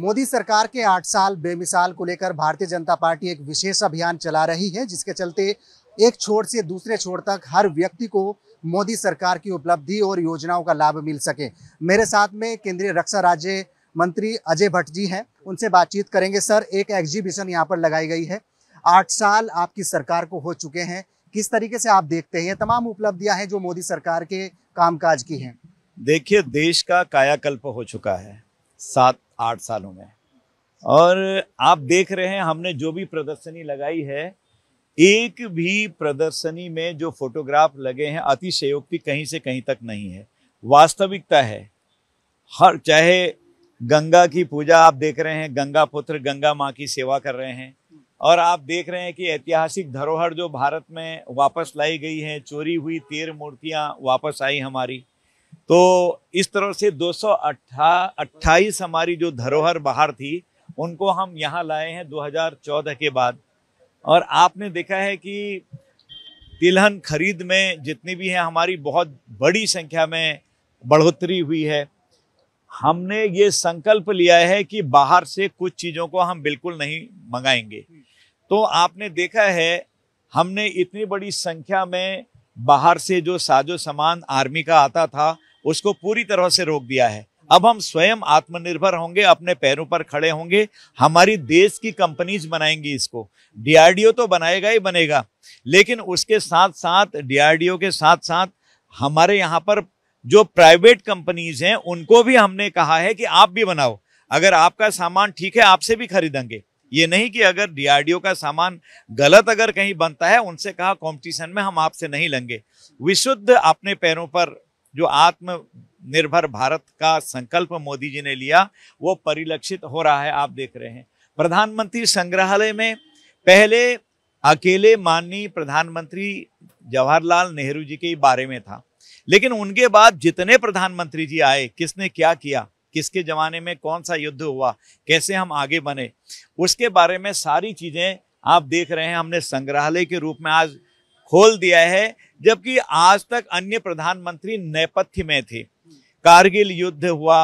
मोदी सरकार के आठ साल बेमिसाल को लेकर भारतीय जनता पार्टी एक विशेष अभियान चला रही है जिसके चलते एक छोर से दूसरे छोर तक हर व्यक्ति को मोदी सरकार की उपलब्धि और योजनाओं का लाभ मिल सके मेरे साथ में केंद्रीय रक्षा राज्य मंत्री अजय भट्ट जी हैं उनसे बातचीत करेंगे सर एक एग्जीबिशन यहाँ पर लगाई गई है आठ साल आपकी सरकार को हो चुके हैं किस तरीके से आप देखते हैं तमाम उपलब्धियां हैं जो मोदी सरकार के कामकाज की हैं देखिए देश का कायाकल्प हो चुका है सात आठ सालों में और आप देख रहे हैं हमने जो भी प्रदर्शनी लगाई है एक भी प्रदर्शनी में जो फोटोग्राफ लगे हैं अतिशयोक्ति कहीं से कहीं तक नहीं है वास्तविकता है हर चाहे गंगा की पूजा आप देख रहे हैं गंगा पुत्र गंगा माँ की सेवा कर रहे हैं और आप देख रहे हैं कि ऐतिहासिक धरोहर जो भारत में वापस लाई गई है चोरी हुई तेर मूर्तियां वापस आई हमारी तो इस तरह से दो अट्ठाईस हमारी जो धरोहर बाहर थी उनको हम यहाँ लाए हैं 2014 के बाद और आपने देखा है कि तिलहन खरीद में जितनी भी है हमारी बहुत बड़ी संख्या में बढ़ोतरी हुई है हमने ये संकल्प लिया है कि बाहर से कुछ चीज़ों को हम बिल्कुल नहीं मंगाएंगे तो आपने देखा है हमने इतनी बड़ी संख्या में बाहर से जो साजो सामान आर्मी का आता था उसको पूरी तरह से रोक दिया है अब हम स्वयं आत्मनिर्भर होंगे अपने पैरों पर खड़े होंगे हमारी देश की कंपनीज बनाएंगी इसको डीआरडीओ तो बनाएगा ही बनेगा लेकिन उसके साथ साथ डीआरडीओ के साथ साथ हमारे यहाँ पर जो प्राइवेट कंपनीज हैं उनको भी हमने कहा है कि आप भी बनाओ अगर आपका सामान ठीक है आपसे भी खरीदेंगे ये नहीं कि अगर डीआरडीओ का सामान गलत अगर कहीं बनता है उनसे कहा कंपटीशन में हम आपसे नहीं लेंगे विशुद्ध अपने पैरों पर जो आत्मनिर्भर भारत का संकल्प मोदी जी ने लिया वो परिलक्षित हो रहा है आप देख रहे हैं प्रधानमंत्री संग्रहालय में पहले अकेले माननीय प्रधानमंत्री जवाहरलाल नेहरू जी के बारे में था लेकिन उनके बाद जितने प्रधानमंत्री जी आए किसने क्या किया किसके ज़माने में कौन सा युद्ध हुआ कैसे हम आगे बने उसके बारे में सारी चीज़ें आप देख रहे हैं हमने संग्रहालय के रूप में आज खोल दिया है जबकि आज तक अन्य प्रधानमंत्री नेपथ्य में थे कारगिल युद्ध हुआ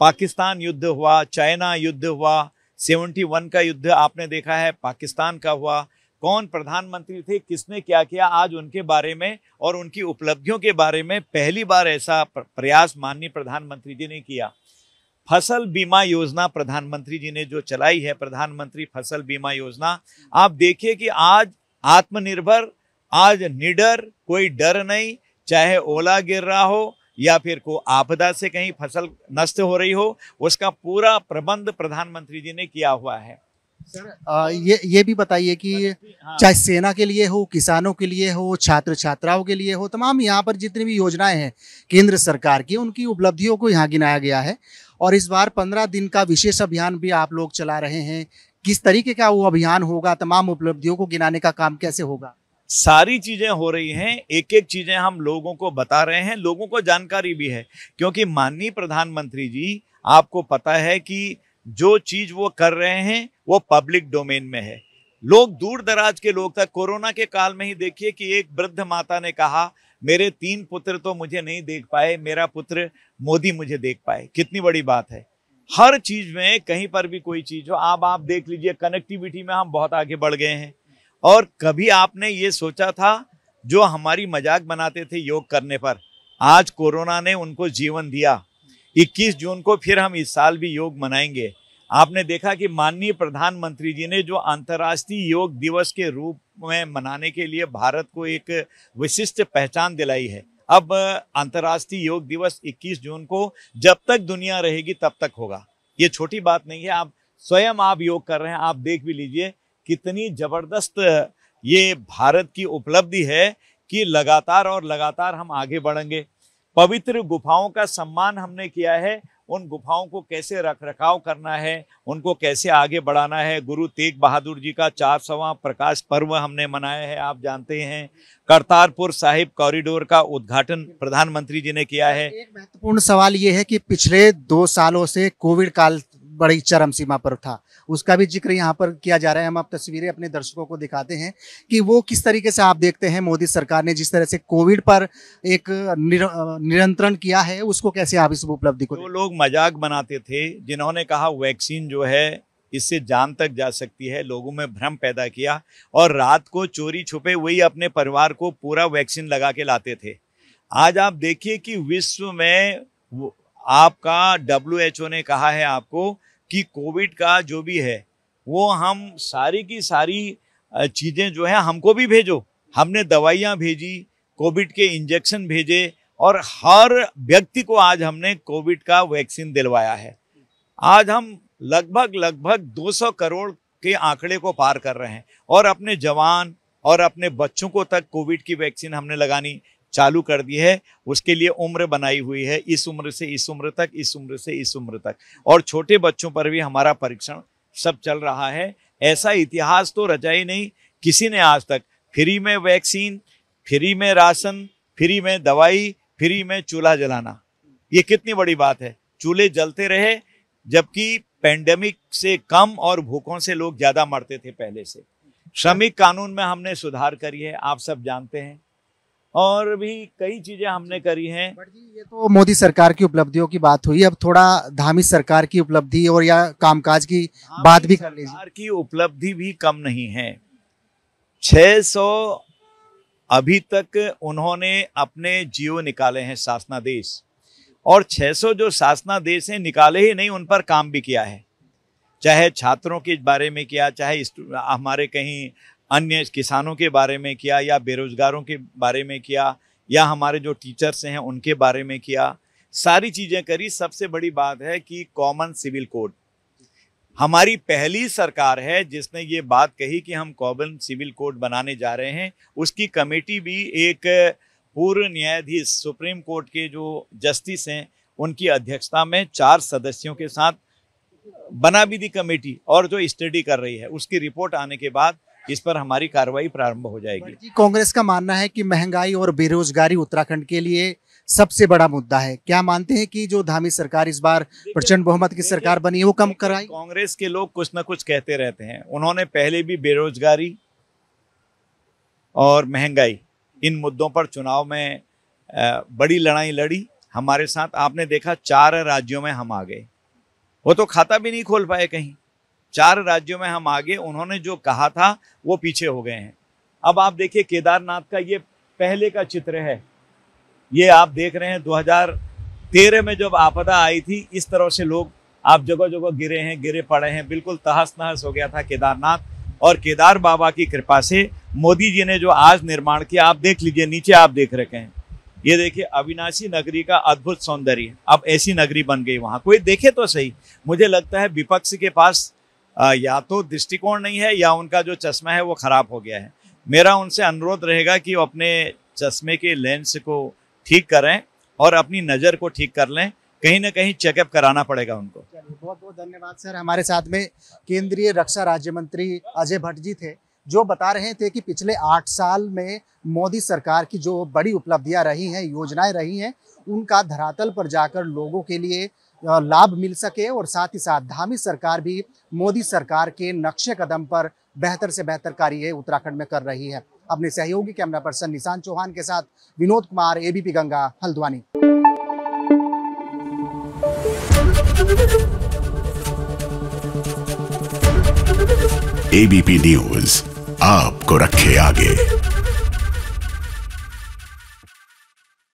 पाकिस्तान युद्ध हुआ चाइना युद्ध हुआ 71 का युद्ध आपने देखा है पाकिस्तान का हुआ कौन प्रधानमंत्री थे किसने क्या किया आज उनके बारे में और उनकी उपलब्धियों के बारे में पहली बार ऐसा प्रयास माननीय प्रधानमंत्री जी ने किया फसल बीमा योजना प्रधानमंत्री जी ने जो चलाई है प्रधानमंत्री फसल बीमा योजना आप देखिए कि आज आत्मनिर्भर आज निडर कोई डर नहीं चाहे ओला गिर रहा हो या फिर को आपदा से कहीं फसल नष्ट हो रही हो उसका पूरा प्रबंध प्रधानमंत्री जी ने किया हुआ है सर आ, ये ये भी बताइए कि हाँ। चाहे सेना के लिए हो किसानों के लिए हो छात्र छात्राओं के लिए हो तमाम यहाँ पर जितनी भी योजनाएं हैं केंद्र सरकार की उनकी उपलब्धियों को यहाँ गिनाया गया है और इस बार पंद्रह दिन का विशेष अभियान भी आप लोग चला रहे हैं किस तरीके का वो अभियान होगा तमाम उपलब्धियों को गिनाने का काम कैसे होगा सारी चीज़ें हो रही हैं एक एक चीज़ें हम लोगों को बता रहे हैं लोगों को जानकारी भी है क्योंकि माननीय प्रधानमंत्री जी आपको पता है कि जो चीज़ वो कर रहे हैं वो पब्लिक डोमेन में है लोग दूर दराज के लोग तक कोरोना के काल में ही देखिए कि एक वृद्ध माता ने कहा मेरे तीन पुत्र तो मुझे नहीं देख पाए मेरा पुत्र मोदी मुझे देख पाए कितनी बड़ी बात है हर चीज में कहीं पर भी कोई चीज हो आप आप देख लीजिए कनेक्टिविटी में हम बहुत आगे बढ़ गए हैं और कभी आपने ये सोचा था जो हमारी मजाक बनाते थे योग करने पर आज कोरोना ने उनको जीवन दिया 21 जून को फिर हम इस साल भी योग मनाएंगे आपने देखा कि माननीय प्रधानमंत्री जी ने जो अंतर्राष्ट्रीय योग दिवस के रूप में मनाने के लिए भारत को एक विशिष्ट पहचान दिलाई है अब अंतर्राष्ट्रीय योग दिवस 21 जून को जब तक दुनिया रहेगी तब तक होगा ये छोटी बात नहीं है आप स्वयं आप योग कर रहे हैं आप देख भी लीजिए कितनी जबरदस्त ये भारत की उपलब्धि है कि लगातार और लगातार हम आगे बढ़ेंगे पवित्र गुफाओं का सम्मान हमने किया है उन गुफाओं को कैसे रख रखाव करना है उनको कैसे आगे बढ़ाना है गुरु तेग बहादुर जी का चार सवा प्रकाश पर्व हमने मनाया है आप जानते हैं करतारपुर साहिब कॉरिडोर का उद्घाटन प्रधानमंत्री जी ने किया है एक महत्वपूर्ण सवाल ये है कि पिछले दो सालों से कोविड काल बड़ी चरम सीमा पर था उसका भी जिक्र यहाँ पर किया जा रहा है हम आप तस्वीरें अपने दर्शकों को दिखाते हैं कि वो किस तरीके से आप देखते हैं मोदी सरकार ने जिस तरह से कोविड पर एक निर, निरंतरण किया है उसको कैसे आप इस उपलब्धि को जो लोग मजाक बनाते थे जिन्होंने कहा वैक्सीन जो है इससे जान तक जा सकती है लोगों में भ्रम पैदा किया और रात को चोरी छुपे वही अपने परिवार को पूरा वैक्सीन लगा के लाते थे आज आप देखिए कि विश्व में आपका डब्ल्यू ने कहा है आपको कि कोविड का जो भी है वो हम सारी की सारी चीज़ें जो है हमको भी भेजो हमने दवाइयाँ भेजी कोविड के इंजेक्शन भेजे और हर व्यक्ति को आज हमने कोविड का वैक्सीन दिलवाया है आज हम लगभग लगभग 200 करोड़ के आंकड़े को पार कर रहे हैं और अपने जवान और अपने बच्चों को तक कोविड की वैक्सीन हमने लगानी चालू कर दी है उसके लिए उम्र बनाई हुई है इस उम्र से इस उम्र तक इस उम्र से इस उम्र तक और छोटे बच्चों पर भी हमारा परीक्षण सब चल रहा है ऐसा इतिहास तो रचा ही नहीं किसी ने आज तक फ्री में वैक्सीन फ्री में राशन फ्री में दवाई फ्री में चूल्हा जलाना ये कितनी बड़ी बात है चूल्हे जलते रहे जबकि पेंडेमिक से कम और भूखों से लोग ज़्यादा मरते थे पहले से श्रमिक कानून में हमने सुधार करी है आप सब जानते हैं और भी कई चीजें हमने करी हैं ये तो मोदी सरकार की उपलब्धियों की बात हुई अब थोड़ा धामी सरकार की उपलब्धि और या कामकाज की बात भी कर लीजिए सरकार की उपलब्धि भी कम नहीं है 600 अभी तक उन्होंने अपने जीव निकाले हैं शासनादेश और 600 जो शासनादेश हैं निकाले ही नहीं उन पर काम भी किया है चाहे छात्रों के बारे में किया चाहे हमारे कहीं अन्य किसानों के बारे में किया या बेरोजगारों के बारे में किया या हमारे जो टीचर्स हैं उनके बारे में किया सारी चीज़ें करी सबसे बड़ी बात है कि कॉमन सिविल कोड हमारी पहली सरकार है जिसने ये बात कही कि हम कॉमन सिविल कोड बनाने जा रहे हैं उसकी कमेटी भी एक पूर्व न्यायाधीश सुप्रीम कोर्ट के जो जस्टिस हैं उनकी अध्यक्षता में चार सदस्यों के साथ बना भी दी कमेटी और जो स्टडी कर रही है उसकी रिपोर्ट आने के बाद इस पर हमारी कार्रवाई प्रारंभ हो जाएगी कांग्रेस का मानना है कि महंगाई और बेरोजगारी उत्तराखंड के लिए सबसे बड़ा मुद्दा है क्या मानते हैं कि जो धामी सरकार इस बार प्रचंड बहुमत की सरकार बनी है वो कम कराई कांग्रेस के लोग कुछ ना कुछ कहते रहते हैं उन्होंने पहले भी बेरोजगारी और महंगाई इन मुद्दों पर चुनाव में बड़ी लड़ाई लड़ी हमारे साथ आपने देखा चार राज्यों में हम आ गए वो तो खाता भी नहीं खोल पाए कहीं चार राज्यों में हम आगे उन्होंने जो कहा था वो पीछे हो गए हैं अब आप देखिए केदारनाथ का ये पहले का चित्र है ये आप देख रहे हैं 2013 में जब आपदा आई थी इस तरह से लोग आप जगह जगह गिरे हैं गिरे पड़े हैं बिल्कुल तहस नहस हो गया था केदारनाथ और केदार बाबा की कृपा से मोदी जी ने जो आज निर्माण किया आप देख लीजिए नीचे आप देख रखे हैं ये देखिए अविनाशी नगरी का अद्भुत सौंदर्य अब ऐसी नगरी बन गई वहां कोई देखे तो सही मुझे लगता है विपक्ष के पास या तो दृष्टिकोण नहीं है या उनका जो चश्मा है वो ख़राब हो गया है मेरा उनसे अनुरोध रहेगा कि वो अपने चश्मे के लेंस को ठीक करें और अपनी नज़र को ठीक कर लें कहीं ना कहीं चेकअप कराना पड़ेगा उनको बहुत बहुत धन्यवाद सर हमारे साथ में केंद्रीय रक्षा राज्य मंत्री अजय भट्ट जी थे जो बता रहे थे कि पिछले आठ साल में मोदी सरकार की जो बड़ी उपलब्धियां रही हैं योजनाएं रही हैं उनका धरातल पर जाकर लोगों के लिए लाभ मिल सके और साथ ही साथ धामी सरकार भी मोदी सरकार के नक्शे कदम पर बेहतर से बेहतर कार्य उत्तराखंड में कर रही है अपने सहयोगी कैमरा पर्सन निशान चौहान के साथ Vinod Kumar ABP Ganga Haldwani ABP news आपको रखे आगे